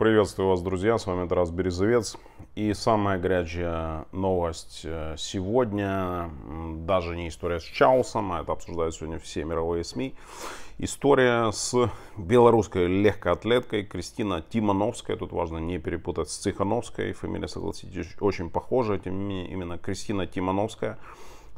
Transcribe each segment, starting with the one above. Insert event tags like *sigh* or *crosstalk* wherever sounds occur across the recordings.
Приветствую вас, друзья, с вами Тарас Березовец. И самая горячая новость э, сегодня, даже не история с Чаусом, а это обсуждают сегодня все мировые СМИ, история с белорусской легкоатлеткой Кристина Тимановская, тут важно не перепутать с Цихановской, фамилия, согласитесь, очень похожа, тем не менее, именно Кристина Тимановская –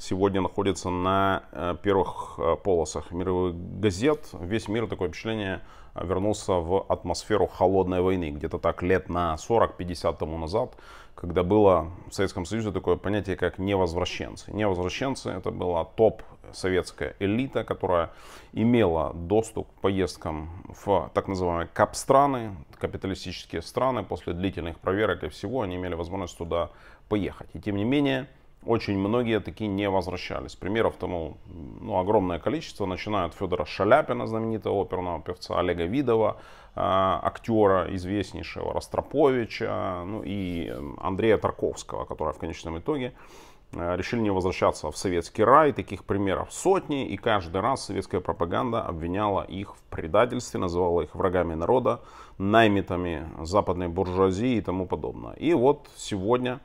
сегодня находится на э, первых э, полосах мировых газет. Весь мир, такое впечатление, вернулся в атмосферу холодной войны. Где-то так лет на 40-50 тому назад, когда было в Советском Союзе такое понятие, как невозвращенцы. Невозвращенцы это была топ советская элита, которая имела доступ к поездкам в так называемые кап-страны, капиталистические страны. После длительных проверок и всего они имели возможность туда поехать. И тем не менее, очень многие такие не возвращались. Примеров тому ну, огромное количество, начиная от Федора Шаляпина, знаменитого оперного певца, Олега Видова, а, актера известнейшего Ростроповича, ну и Андрея Тарковского, которые в конечном итоге э, решили не возвращаться в советский рай. Таких примеров сотни, и каждый раз советская пропаганда обвиняла их в предательстве, называла их врагами народа, наймитами западной буржуазии и тому подобное. И вот сегодня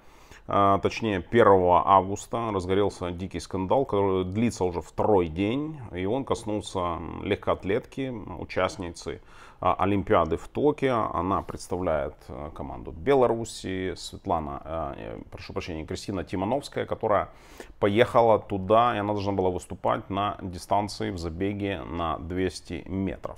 а, точнее 1 августа разгорелся дикий скандал, который длится уже второй день, и он коснулся легкоатлетки, участницы а, Олимпиады в Токио. Она представляет э, команду Беларуси, Светлана, э, э, прошу прощения, Кристина Тимановская, которая поехала туда, и она должна была выступать на дистанции в забеге на 200 метров.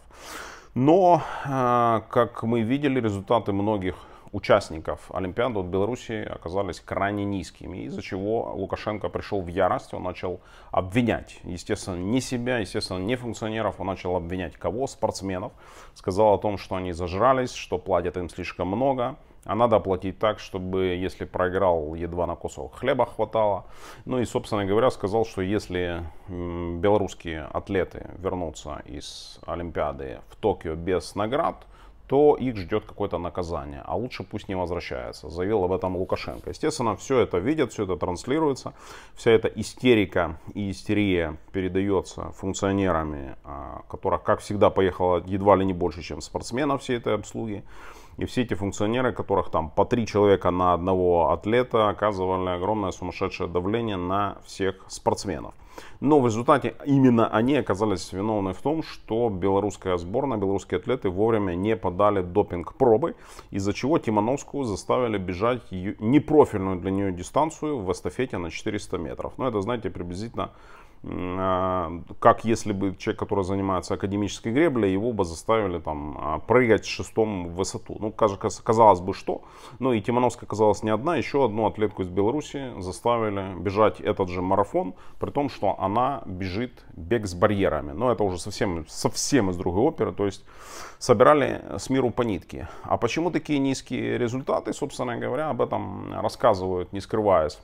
Но, как мы видели, результаты многих участников Олимпиады от Беларуси оказались крайне низкими, из-за чего Лукашенко пришел в ярость, он начал обвинять, естественно, не себя, естественно, не функционеров, он начал обвинять кого? Спортсменов. Сказал о том, что они зажрались, что платят им слишком много, а надо платить так, чтобы если проиграл, едва на кусок хлеба хватало. Ну и, собственно говоря, сказал, что если белорусские атлеты вернутся из Олимпиады в Токио без наград, то их ждет какое-то наказание, а лучше пусть не возвращается, заявил об этом Лукашенко. Естественно, все это видят, все это транслируется, вся эта истерика и истерия передается функционерами, а, которых, как всегда, поехало едва ли не больше, чем спортсменов всей этой обслуги. И все эти функционеры, которых там по три человека на одного атлета, оказывали огромное сумасшедшее давление на всех спортсменов. Но в результате именно они оказались виновны в том, что белорусская сборная, белорусские атлеты вовремя не подали допинг-пробы, из-за чего Тимановскую заставили бежать непрофильную для нее дистанцию в эстафете на 400 метров. Но ну, это, знаете, приблизительно а, как если бы человек, который занимается академической греблей, его бы заставили там а, прыгать с шестом в высоту. Ну, казалось бы, что. Но и Тимановская оказалась не одна. Еще одну атлетку из Беларуси заставили бежать этот же марафон, при том, что она бежит бег с барьерами. Но это уже совсем, совсем из другой оперы. То есть собирали с миру по нитке. А почему такие низкие результаты, собственно говоря, об этом рассказывают, не скрываясь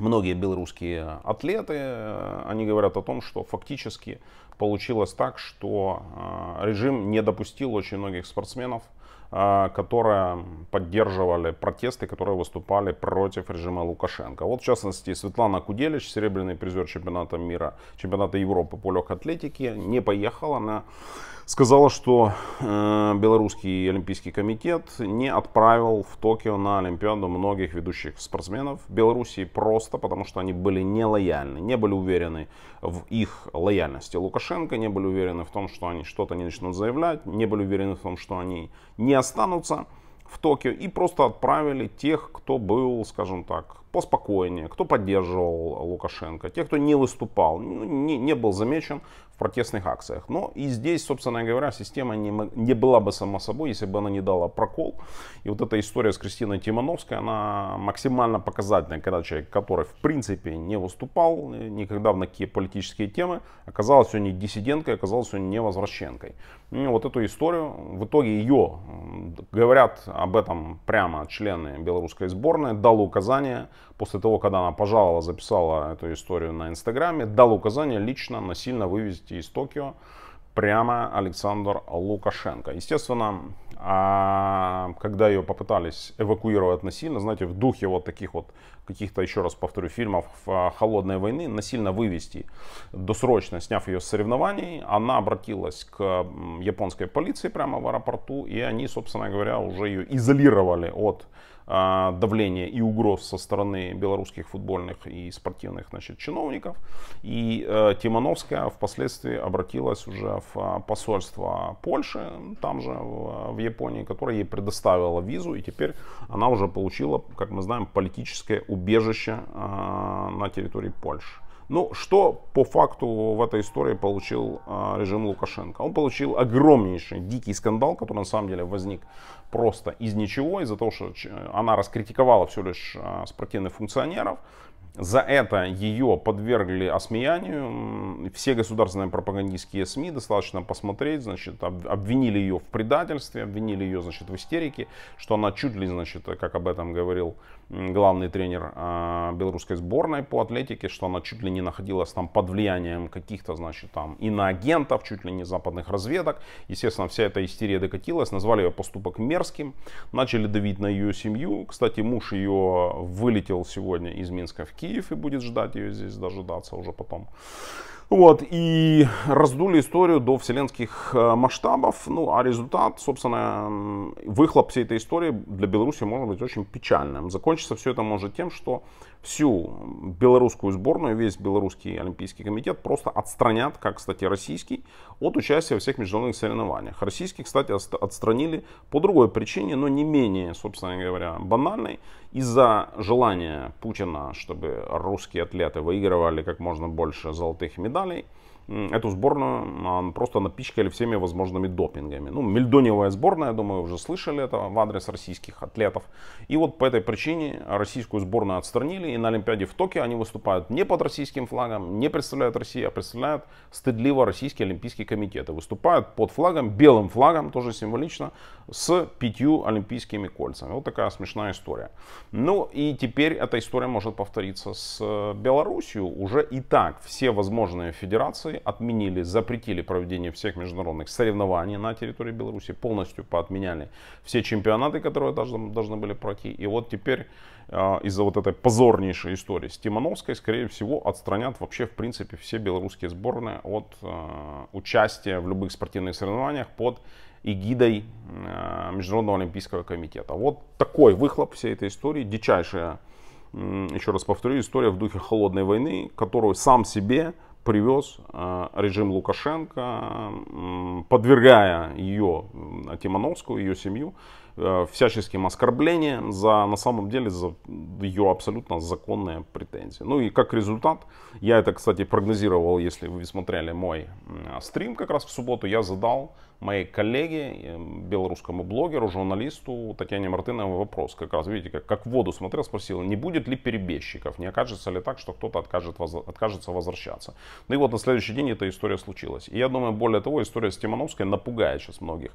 многие белорусские атлеты, э, они говорят о том, что фактически получилось так, что а, режим не допустил очень многих спортсменов, а, которые поддерживали протесты, которые выступали против режима Лукашенко. Вот в частности Светлана Куделич, серебряный призер чемпионата мира, чемпионата Европы по легкой атлетике, не поехала. Она сказала, что э, Белорусский Олимпийский комитет не отправил в Токио на Олимпиаду многих ведущих спортсменов Белоруссии просто потому, что они были нелояльны, не были уверены в их лояльности Лукашенко Порошенко, не были уверены в том, что они что-то не начнут заявлять, не были уверены в том, что они не останутся в Токио и просто отправили тех, кто был, скажем так, поспокойнее, кто поддерживал Лукашенко, тех, кто не выступал, ну, не, не был замечен в протестных акциях. Но и здесь, собственно говоря, система не, не была бы сама собой, если бы она не дала прокол. И вот эта история с Кристиной Тимановской, она максимально показательная, когда человек, который в принципе не выступал никогда в такие политические темы, оказался сегодня диссиденткой, оказался сегодня невозвращенкой. Ну, и вот эту историю, в итоге ее, говорят, об этом прямо члены белорусской сборной, дал указание, после того, когда она пожаловала, записала эту историю на Инстаграме, дал указание лично насильно вывезти из Токио прямо Александр Лукашенко. Естественно, а, когда ее попытались эвакуировать насильно, знаете, в духе вот таких вот каких-то, еще раз повторю, фильмов а, «Холодной войны», насильно вывести досрочно, сняв ее с соревнований, она обратилась к японской полиции прямо в аэропорту, и они, собственно говоря, уже ее изолировали от а, давления и угроз со стороны белорусских футбольных и спортивных значит, чиновников. И э, Тимановская впоследствии обратилась уже в а, посольство Польши, там же в, Японии, которое ей предоставило визу. И теперь она уже получила, как мы знаем, политическое убежище а, на территории Польши. Ну, что по факту в этой истории получил а, режим Лукашенко? Он получил огромнейший, дикий скандал, который на самом деле возник просто из ничего, из-за того, что она раскритиковала все лишь а, спортивных функционеров. За это ее подвергли осмеянию. Все государственные пропагандистские СМИ, достаточно посмотреть, значит, обвинили ее в предательстве, обвинили ее, значит, в истерике, что она чуть ли, значит, как об этом говорил главный тренер а, белорусской сборной по атлетике, что она чуть ли не находилась там под влиянием каких-то, значит, там иноагентов, чуть ли не западных разведок. Естественно, вся эта истерия докатилась, назвали ее поступок мерзким, начали давить на ее семью. Кстати, муж ее вылетел сегодня из Минска в Киев и будет ждать ее здесь, дожидаться уже потом. Вот, и раздули историю до вселенских э, масштабов. Ну, а результат, собственно, выхлоп всей этой истории для Беларуси может быть очень печальным. Закончится все это может тем, что всю белорусскую сборную, весь белорусский олимпийский комитет просто отстранят, как, кстати, российский, от участия во всех международных соревнованиях. Российский, кстати, отстранили по другой причине, но не менее, собственно говоря, банальной из-за желания Путина, чтобы русские атлеты выигрывали как можно больше золотых медалей, эту сборную просто напичкали всеми возможными допингами. Ну, мельдоневая сборная, я думаю, уже слышали это в адрес российских атлетов. И вот по этой причине российскую сборную отстранили, и на Олимпиаде в Токио они выступают не под российским флагом, не представляют Россию, а представляют стыдливо Российский Олимпийский комитет. И выступают под флагом, белым флагом, тоже символично, с пятью олимпийскими кольцами. Вот такая смешная история. Ну и теперь эта история может повториться с э, Белоруссией. Уже и так все возможные федерации отменили, запретили проведение всех международных соревнований на территории Беларуси, полностью поотменяли все чемпионаты, которые должны, должны были пройти. И вот теперь э, из-за вот этой позорнейшей истории с Тимановской, скорее всего, отстранят вообще, в принципе, все белорусские сборные от э, участия в любых спортивных соревнованиях под эгидой э, Международного олимпийского комитета. Вот такой выхлоп всей этой истории, дичайшая, еще раз повторю, история в духе холодной войны, которую сам себе привез э, режим Лукашенко, подвергая ее, Тимановскую, ее семью, Э, всяческим оскорблениям за, на самом деле, за ее абсолютно законные претензии. Ну и как результат, я это, кстати, прогнозировал, если вы смотрели мой стрим как раз в субботу, я задал моей коллеге, эм, белорусскому блогеру, журналисту Татьяне Мартыновой вопрос. Как раз, видите, как, как в воду смотрел, спросил, не будет ли перебежчиков, не окажется ли так, что кто-то откажет, воз, откажется возвращаться. Ну и вот на следующий день эта история случилась. И я думаю, более того, история с Тимановской напугает сейчас многих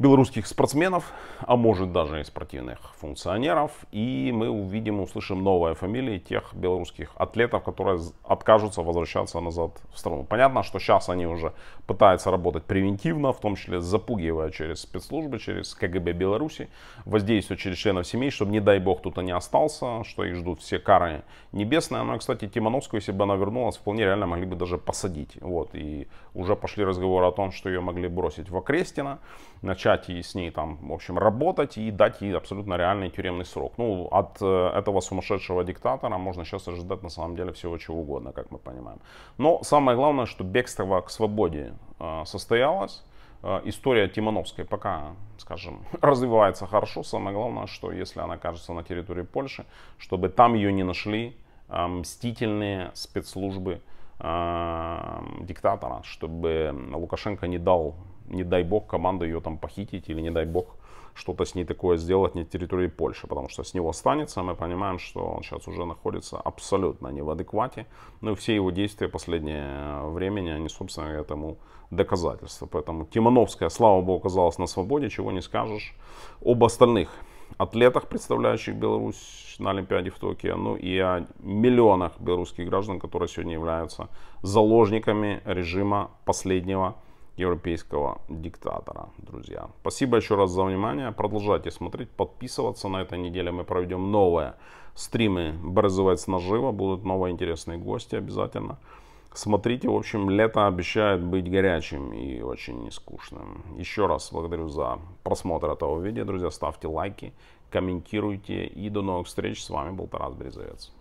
белорусских спортсменов, а может даже и спортивных функционеров. И мы увидим, услышим новые фамилии тех белорусских атлетов, которые откажутся возвращаться назад в страну. Понятно, что сейчас они уже пытаются работать превентивно, в том числе запугивая через спецслужбы, через КГБ Беларуси, воздействуя через членов семей, чтобы, не дай бог, кто-то не остался, что их ждут все кары небесные. Но, ну кстати, Тимановскую, если бы она вернулась, вполне реально могли бы даже посадить. Вот. И уже пошли разговоры о том, что ее могли бросить в Окрестино. Начать начать и с ней там, в общем, работать и дать ей абсолютно реальный тюремный срок. Ну, от э, этого сумасшедшего диктатора можно сейчас ожидать на самом деле всего чего угодно, как мы понимаем. Но самое главное, что бегство к свободе э, состоялось. Э, история Тимановской пока, скажем, *laughs* развивается хорошо. Самое главное, что если она окажется на территории Польши, чтобы там ее не нашли мстительные спецслужбы диктатора, чтобы Лукашенко не дал не дай бог, команда ее там похитить или не дай бог что-то с ней такое сделать на территории Польши, потому что с него останется, а мы понимаем, что он сейчас уже находится абсолютно не в адеквате, ну и все его действия последнее время, они, собственно, этому доказательство. Поэтому Тимановская, слава богу, оказалась на свободе, чего не скажешь об остальных атлетах, представляющих Беларусь на Олимпиаде в Токио, ну и о миллионах белорусских граждан, которые сегодня являются заложниками режима последнего европейского диктатора, друзья. Спасибо еще раз за внимание. Продолжайте смотреть, подписываться. На этой неделе мы проведем новые стримы «Борзывать с нажива». Будут новые интересные гости обязательно. Смотрите, в общем, лето обещает быть горячим и очень нескучным. Еще раз благодарю за просмотр этого видео, друзья. Ставьте лайки, комментируйте и до новых встреч. С вами был Тарас Березовец.